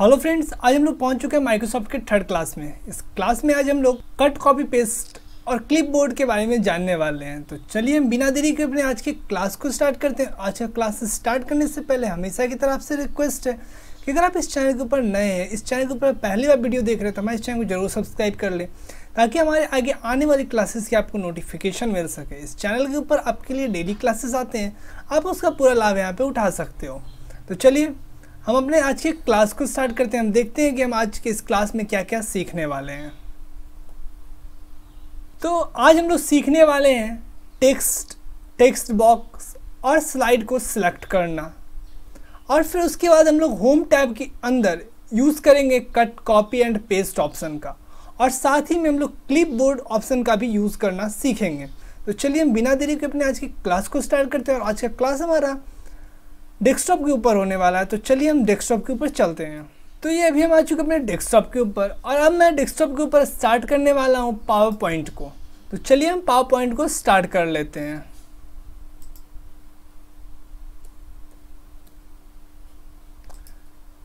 hello friends आज हम लोग पहुंच चुके हैं माइक्रोसॉफ्ट के थर्ड क्लास में इस क्लास में आज हम लोग कट कॉपी पेस्ट और क्लिपबोर्ड के बारे में जानने वाले हैं तो चलिए हम बिना देरी के अपने आज के क्लास को स्टार्ट करते हैं आज का क्लास स्टार्ट करने से पहले हमेशा की तरफ से रिक्वेस्ट है कि अगर आप इस चैनल के ऊपर नए हैं इस चैनल के ऊपर पहली बार वीडियो देख रहे हैं तो हमारे इस चैनल को जरूर सब्सक्राइब कर लें ताकि हमारे आगे आने वाली क्लासेस की आपको नोटिफिकेशन मिल सके इस चैनल के ऊपर आपके लिए डेली क्लासेस आते हैं आप उसका पूरा लाभ यहाँ पर उठा सकते हो तो चलिए हम अपने आज के क्लास को स्टार्ट करते हैं हम देखते हैं कि हम आज के इस क्लास में क्या क्या सीखने वाले हैं तो आज हम लोग सीखने वाले हैं टेक्स्ट टेक्स्ट बॉक्स और स्लाइड को सिलेक्ट करना और फिर उसके बाद हम लोग होम टैब के अंदर यूज़ करेंगे cut copy and paste option का और साथ ही में हम लोग क्लिप बोर्ड ऑप्शन का भी यूज़ करना सीखेंगे तो चलिए हम बिना देरी के अपने आज की क्लास को स्टार्ट करते हैं और आज का क्लास हमारा डेस्कटॉप के ऊपर होने वाला है तो चलिए हम डेस्कटॉप के ऊपर चलते हैं तो ये अभी हम आ चुके अपने डेस्कटॉप के ऊपर और अब मैं डेस्कटॉप के ऊपर स्टार्ट करने वाला हूँ पावर पॉइंट को तो चलिए हम पावर पॉइंट को स्टार्ट कर लेते हैं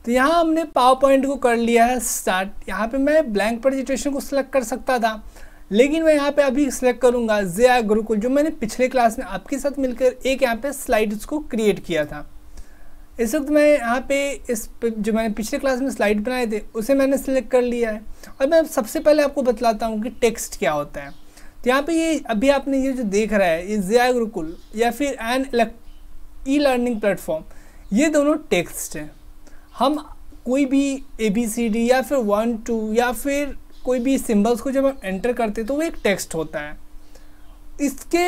तो यहाँ हमने पावर पॉइंट को कर लिया है स्टार्ट यहाँ पे मैं ब्लैंक प्रेजेंटेशन को सिलेक्ट कर सकता था लेकिन मैं यहाँ पे अभी सिलेक्ट करूँगा आई गुरुकुल जो मैंने पिछले क्लास में आपके साथ मिलकर एक यहाँ पे स्लाइड्स को क्रिएट किया था इस वक्त मैं यहाँ पे इस जो मैंने पिछले क्लास में स्लाइड बनाए थे उसे मैंने सेलेक्ट कर लिया है और मैं सबसे पहले आपको बतलाता हूँ कि टेक्स्ट क्या होता है तो यहाँ पे ये अभी आपने ये जो देख रहा है ये जया गुरुकुल या फिर एन ई लर्निंग प्लेटफॉर्म ये दोनों टेक्स्ट हैं हम कोई भी ए बी सी डी या फिर वन टू या फिर कोई भी सिम्बल्स को जब हम एंटर करते हैं तो वो एक टेक्स्ट होता है इसके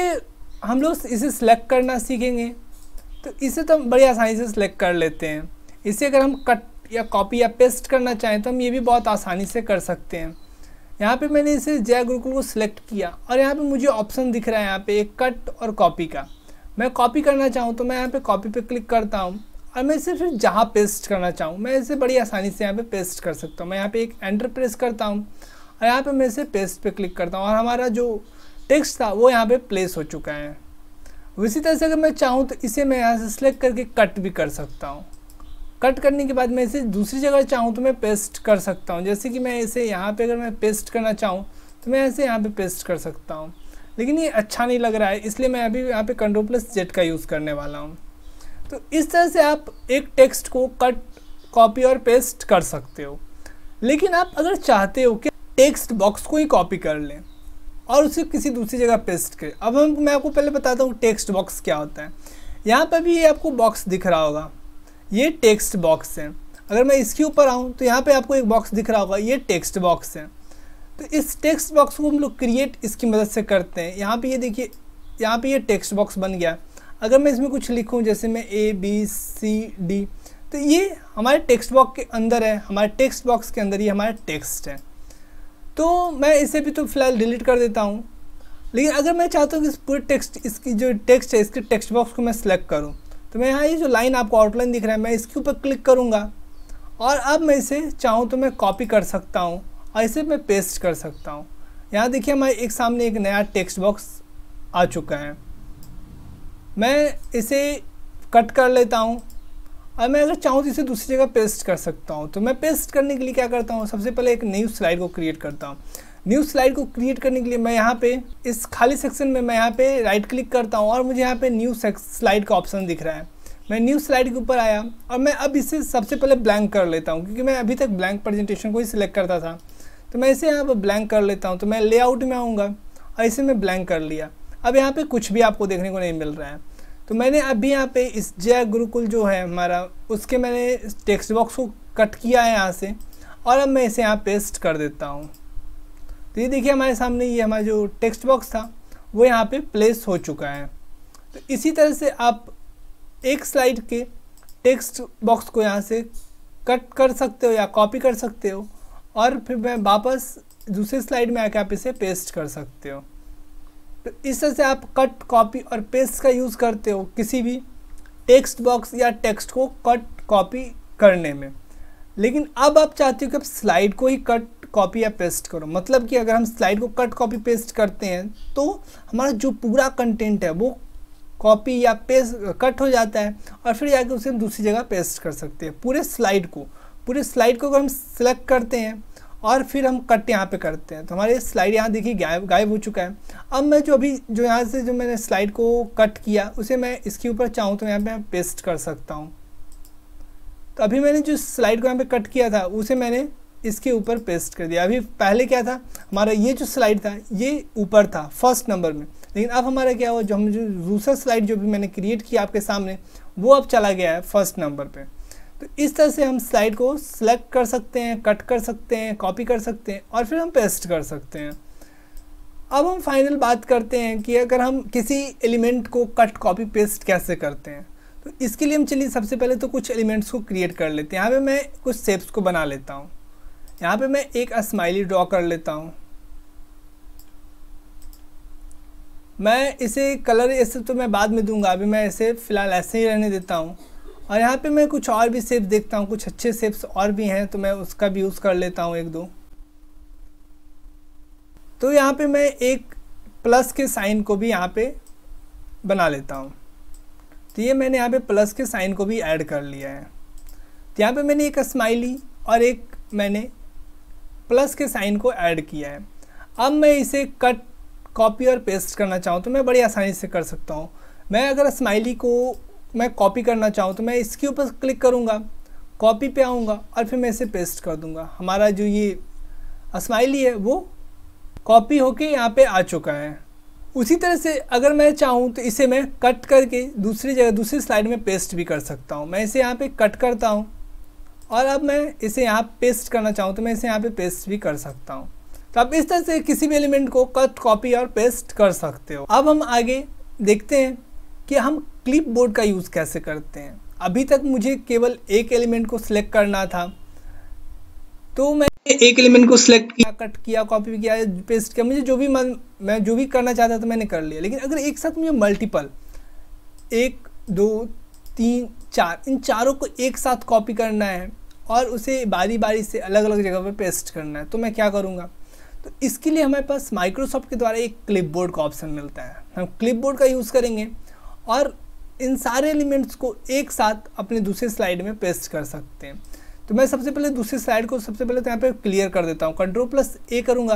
हम लोग इसे सेलेक्ट करना सीखेंगे तो इसे तो हम बड़ी आसानी से सिलेक्ट कर लेते हैं इसे अगर हम कट या कॉपी या पेस्ट करना चाहें तो हम ये भी बहुत आसानी से कर सकते हैं यहाँ पे मैंने इसे जय गुरुकुल को सिलेक्ट किया और यहाँ पे मुझे ऑप्शन दिख रहा है यहाँ पे एक कट और कॉपी का मैं कॉपी करना चाहूँ तो मैं यहाँ पे कॉपी पे क्लिक करता हूँ और मैं इसे फिर जहाँ पेस्ट करना चाहूँ मैं इसे बड़ी आसानी से यहाँ पे पेस्ट कर सकता हूँ मैं यहाँ पे एक एंटर प्रेस करता हूँ और यहाँ पर मैं इसे पेस्ट पे क्लिक करता हूँ और हमारा जो टेक्स्ट था वो यहाँ पर प्लेस हो चुका है उसी तरह से अगर मैं चाहूँ तो इसे मैं यहाँ से सिलेक्ट करके कट भी कर सकता हूँ कट करने के बाद मैं इसे दूसरी जगह चाहूँ तो मैं पेस्ट कर सकता हूँ जैसे कि मैं इसे यहाँ पे अगर मैं पेस्ट करना चाहूँ तो मैं इसे यहाँ पे पेस्ट कर सकता हूँ लेकिन ये अच्छा नहीं लग रहा है इसलिए मैं अभी यहाँ पे कंट्रोल प्लस जेट का यूज़ करने वाला हूँ तो इस तरह से आप एक टेक्स्ट को कट कॉपी और पेस्ट कर सकते हो लेकिन आप अगर चाहते हो कि टेक्स्ट बॉक्स को ही कॉपी कर लें और उसे किसी दूसरी जगह पेस्ट करें अब हम मैं आपको पहले बताता हूँ टेक्स्ट बॉक्स क्या होता है यहाँ पर भी ये आपको बॉक्स दिख रहा होगा ये टेक्स्ट बॉक्स है अगर मैं इसके ऊपर आऊँ तो यहाँ पे आपको एक बॉक्स दिख रहा होगा ये टेक्स्ट बॉक्स है तो इस टेक्स्ट बॉक्स को हम लोग क्रिएट इसकी मदद से करते हैं यहाँ पर ये देखिए यहाँ पर ये टेक्स्ट बॉक्स बन गया अगर मैं इसमें कुछ लिखूँ जैसे मैं ए बी सी डी तो ये हमारे टेक्स्ट बॉक्स के अंदर है हमारे टेक्स्ट बॉक्स के अंदर ये हमारा टेक्स्ट है तो मैं इसे भी तो फिलहाल डिलीट कर देता हूँ लेकिन अगर मैं चाहता हूँ कि इस पूरे टेक्स्ट इसकी जो टेक्स्ट है इसके टेक्स्ट बॉक्स को मैं सिलेक्ट करूँ तो मैं यहाँ ये जो लाइन आपको आउटलाइन दिख रहा है मैं इसके ऊपर क्लिक करूँगा और अब मैं इसे चाहूँ तो मैं कॉपी कर सकता हूँ और इसे मैं पेस्ट कर सकता हूँ यहाँ देखिए हमारे एक सामने एक नया टेक्स्ट बॉक्स आ चुका है मैं इसे कट कर लेता हूँ अब मैं अगर चाहूँ तो इसे दूसरी जगह पेस्ट कर सकता हूँ तो मैं पेस्ट करने के लिए क्या करता हूँ सबसे पहले एक न्यू स्लाइड को क्रिएट करता हूँ न्यू स्लाइड को क्रिएट करने के लिए मैं यहाँ पे इस खाली सेक्शन में मैं यहाँ पे राइट क्लिक करता हूँ और मुझे यहाँ पे न्यू स्लाइड का ऑप्शन दिख रहा है मैं न्यू स्लाइड के ऊपर आया और मैं अब इसे सबसे पहले ब्लैंक कर लेता हूँ क्योंकि मैं अभी तक ब्लैंक प्रेजेंटेशन को ही सिलेक्ट करता था तो मैं इसे यहाँ पर ब्लैंक कर लेता हूँ तो मैं लेआउट में आऊँगा और इसे मैं ब्लैंक कर लिया अब यहाँ पर कुछ भी आपको देखने को नहीं मिल रहा है तो मैंने अभी यहाँ पे इस जय गुरुकुल जो है हमारा उसके मैंने टेक्स्ट बॉक्स को कट किया है यहाँ से और अब मैं इसे यहाँ पेस्ट कर देता हूँ तो ये देखिए हमारे सामने ये हमारा जो टेक्स्ट बॉक्स था वो यहाँ पे प्लेस हो चुका है तो इसी तरह से आप एक स्लाइड के टेक्स्ट बॉक्स को यहाँ से कट कर सकते हो या कॉपी कर सकते हो और फिर मैं वापस दूसरे स्लाइड में आके आप इसे पेस्ट कर सकते हो तो इस तरह से आप कट कॉपी और पेस्ट का यूज़ करते हो किसी भी टेक्स्ट बॉक्स या टेक्स्ट को कट कॉपी करने में लेकिन अब आप चाहते हो कि आप स्लाइड को ही कट कॉपी या पेस्ट करो मतलब कि अगर हम स्लाइड को कट कॉपी पेस्ट करते हैं तो हमारा जो पूरा कंटेंट है वो कॉपी या पेस्ट कट हो जाता है और फिर जाके उसे हम दूसरी जगह पेस्ट कर सकते हैं पूरे स्लाइड को पूरे स्लाइड को अगर हम सिलेक्ट करते हैं और फिर हम कट यहाँ पे करते हैं तो हमारे स्लाइड यहाँ देखिए गायब गायब हो चुका है अब मैं जो अभी जो यहाँ से जो मैंने स्लाइड को कट किया उसे मैं इसके ऊपर चाहूँ तो यहाँ पे मैं पेस्ट कर सकता हूँ तो अभी मैंने जो स्लाइड को यहाँ पे कट किया था उसे मैंने इसके ऊपर पेस्ट कर दिया अभी पहले क्या था हमारा ये जो स्लाइड था ये ऊपर था फर्स्ट नंबर में लेकिन अब हमारा क्या हुआ जो हम जो दूसरा स्लाइड जो भी मैंने क्रिएट किया आपके सामने वो अब चला गया है फर्स्ट नंबर पर तो इस तरह से हम स्लाइड को सिलेक्ट कर सकते हैं कट कर सकते हैं कॉपी कर सकते हैं और फिर हम पेस्ट कर सकते हैं अब हम फाइनल बात करते हैं कि अगर हम किसी एलिमेंट को कट कॉपी पेस्ट कैसे करते हैं तो इसके लिए हम चलिए सबसे पहले तो कुछ एलिमेंट्स को क्रिएट कर लेते हैं यहाँ पे मैं कुछ सेप्स को बना लेता हूँ यहाँ पे मैं एक स्माइली ड्रॉ कर लेता हूँ मैं इसे कलर ऐसे तो मैं बाद में दूंगा अभी मैं इसे फ़िलहाल ऐसे ही रहने देता हूँ और यहाँ पे मैं कुछ और भी सेप्स देखता हूँ कुछ अच्छे सेप्स और भी हैं तो मैं उसका भी यूज़ कर लेता हूँ एक दो तो यहाँ पे मैं एक प्लस के साइन को भी यहाँ पे बना लेता हूँ तो ये मैंने यहाँ पे प्लस के साइन को भी ऐड कर लिया है तो यहाँ पे मैंने एक स्माइली और एक मैंने प्लस के साइन को ऐड किया है अब मैं इसे कट कॉपी और पेस्ट करना चाहूँ तो मैं बड़ी आसानी से कर सकता हूँ मैं अगर स्माइली को मैं कॉपी करना चाहूँ तो मैं इसके ऊपर क्लिक करूँगा कॉपी पे आऊँगा और फिर मैं इसे पेस्ट कर दूँगा हमारा जो ये स्माइली है वो कॉपी होके यहाँ पे आ चुका है उसी तरह से अगर मैं चाहूँ तो इसे मैं कट करके दूसरी जगह दूसरी स्लाइड में पेस्ट भी कर सकता हूँ मैं इसे यहाँ पे कट करता हूँ और अब मैं इसे यहाँ पेस्ट करना चाहूँ तो मैं इसे यहाँ पे पेस्ट भी कर सकता हूँ तो आप इस तरह से किसी भी एलिमेंट को कट कॉपी और पेस्ट कर सकते हो अब हम आगे देखते हैं कि हम क्लिपबोर्ड का यूज़ कैसे करते हैं अभी तक मुझे केवल एक एलिमेंट को सिलेक्ट करना था तो मैं एक एलिमेंट को सिलेक्ट किया कट किया कॉपी किया पेस्ट किया मुझे जो भी मन मैं जो भी करना चाहता था मैंने कर लिया लेकिन अगर एक साथ मुझे मल्टीपल एक दो तीन चार इन चारों को एक साथ कॉपी करना है और उसे बारी बारी से अलग अलग जगह पर पेस्ट करना है तो मैं क्या करूँगा तो इसके लिए हमारे पास माइक्रोसॉफ्ट के द्वारा एक क्लिपबोर्ड का ऑप्शन मिलता है हम क्लिपबोर्ड का यूज़ करेंगे और इन सारे एलिमेंट्स को एक साथ अपने दूसरे स्लाइड में पेस्ट कर सकते हैं तो मैं सबसे पहले दूसरे स्लाइड को सबसे पहले तो यहाँ पे क्लियर कर देता हूँ कंट्रोल प्लस ए करूँगा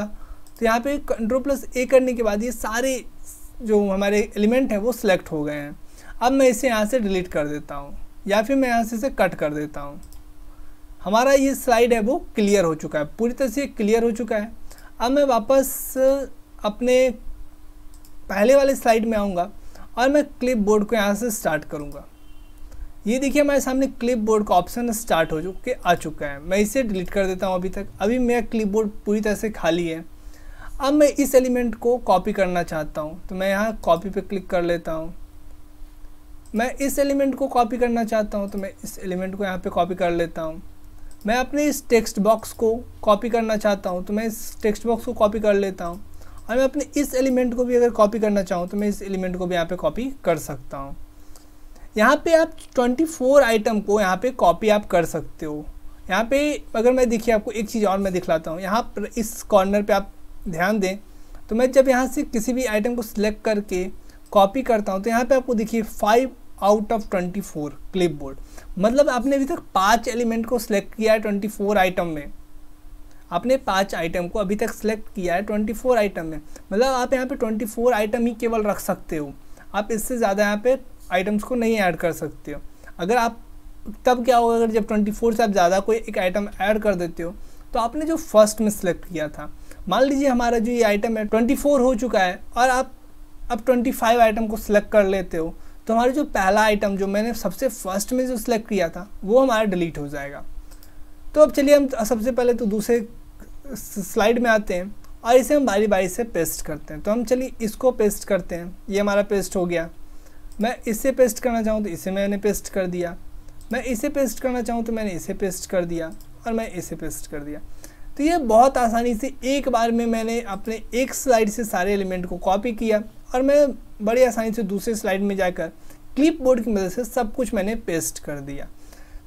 तो यहाँ पे कंट्रोल प्लस ए करने के बाद ये सारे जो हमारे एलिमेंट हैं वो सिलेक्ट हो गए हैं अब मैं इसे यहाँ से डिलीट कर देता हूँ या फिर मैं यहाँ से इसे कट कर देता हूँ हमारा ये स्लाइड है वो क्लियर हो चुका है पूरी तरह से क्लियर हो चुका है अब मैं वापस अपने पहले वाले स्लाइड में आऊँगा और मैं क्लिप बोर्ड को यहाँ से स्टार्ट करूँगा ये देखिए हमारे सामने क्लिप बोर्ड का ऑप्शन स्टार्ट हो चुके आ चुका है मैं इसे डिलीट कर देता हूँ अभी तक अभी मेरा क्लिप बोर्ड पूरी तरह से खाली है अब मैं इस एलिमेंट को कॉपी करना चाहता हूँ तो मैं यहाँ कॉपी पर क्लिक कर लेता हूँ मैं इस एलिमेंट को कॉपी करना चाहता हूँ तो मैं इस एलिमेंट को यहाँ पर कॉपी कर लेता हूँ मैं अपने इस टेक्स्ट बॉक्स को कॉपी करना चाहता हूँ तो मैं इस टेक्स्ट बॉक्स को कॉपी कर लेता हूँ और मैं अपने इस एलिमेंट को भी अगर कॉपी करना चाहूँ तो मैं इस एलिमेंट को भी यहाँ पे कॉपी कर सकता हूँ यहाँ पे आप 24 आइटम को यहाँ पे कॉपी आप कर सकते हो यहाँ पे अगर मैं देखिए आपको एक चीज़ और मैं दिखलाता हूँ यहाँ पर इस कॉर्नर पे आप ध्यान दें तो मैं जब यहाँ से किसी भी आइटम को सिलेक्ट करके कॉपी करता हूँ तो यहाँ पे आपको देखिए five out of twenty four clipboard मतलब आपने अभी तक पाँच एलिमेंट को सिलेक्ट किया है ट्वेंटी फोर आइटम में आपने पाँच आइटम को अभी तक सेलेक्ट किया है ट्वेंटी फोर आइटम में मतलब आप यहाँ पे ट्वेंटी फोर आइटम ही केवल रख सकते हो आप इससे ज़्यादा यहाँ पे आइटम्स को नहीं ऐड कर सकते हो अगर आप तब क्या होगा अगर जब ट्वेंटी फोर से आप ज़्यादा कोई एक आइटम ऐड कर देते हो तो आपने जो फर्स्ट में सेलेक्ट किया था मान लीजिए हमारा जो ये आइटम है ट्वेंटी फोर हो चुका है और आप अब ट्वेंटी फाइव आइटम को सिलेक्ट कर लेते हो तो हमारा जो पहला आइटम जो मैंने सबसे फर्स्ट में जो सिलेक्ट किया था वो हमारा डिलीट हो जाएगा तो अब चलिए हम सबसे पहले तो दूसरे स्लाइड में आते हैं और इसे हम बारी बारी से पेस्ट करते हैं तो हम चलिए इसको पेस्ट करते हैं ये हमारा पेस्ट हो गया मैं इसे पेस्ट करना चाहूँ तो इसे मैंने पेस्ट कर दिया मैं इसे पेस्ट करना चाहूँ तो मैंने इसे पेस्ट कर दिया और मैं इसे पेस्ट कर दिया तो ये बहुत आसानी से एक बार में मैंने अपने एक स्लाइड से सारे एलिमेंट को कॉपी किया और मैं बड़ी आसानी से दूसरे स्लाइड में जाकर क्लिप की मदद से सब कुछ मैंने पेस्ट कर दिया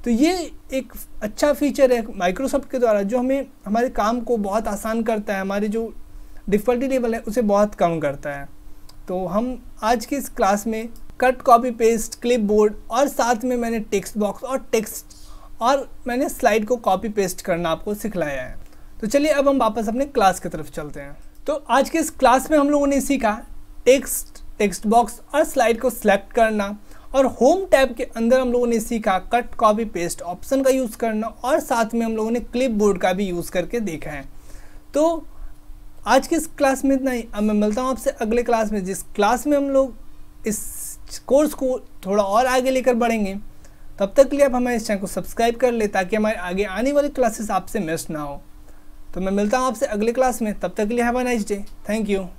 तो ये एक अच्छा फीचर है माइक्रोसॉफ्ट के द्वारा जो हमें हमारे काम को बहुत आसान करता है हमारे जो डिफ़िकल्टी लेवल है उसे बहुत कम करता है तो हम आज की इस क्लास में cut copy paste clipboard और साथ में मैंने टेक्स्ट बॉक्स और टेक्स्ट और मैंने स्लाइड को कॉपी पेस्ट करना आपको सिखलाया है तो चलिए अब हम वापस अपने क्लास की तरफ चलते हैं तो आज के इस क्लास में हम लोगों ने सीखा टेक्स्ट टेक्स्ट बॉक्स और स्लाइड को सिलेक्ट करना और होम टैब के अंदर हम लोगों ने सीखा कट कॉपी पेस्ट ऑप्शन का यूज़ करना और साथ में हम लोगों ने क्लिप बोर्ड का भी यूज़ करके देखा है तो आज की इस क्लास में इतना ही अब मैं मिलता हूँ आपसे अगले क्लास में जिस क्लास में हम लोग इस कोर्स को थोड़ा और आगे लेकर बढ़ेंगे तब तक के लिए आप हमारे इस चैनल को सब्सक्राइब कर ले ताकि हमारे आगे आने वाली क्लासेस आपसे मिस ना हो तो मैं मिलता हूँ आपसे अगले क्लास में तब तक के लिए have a nice day thank you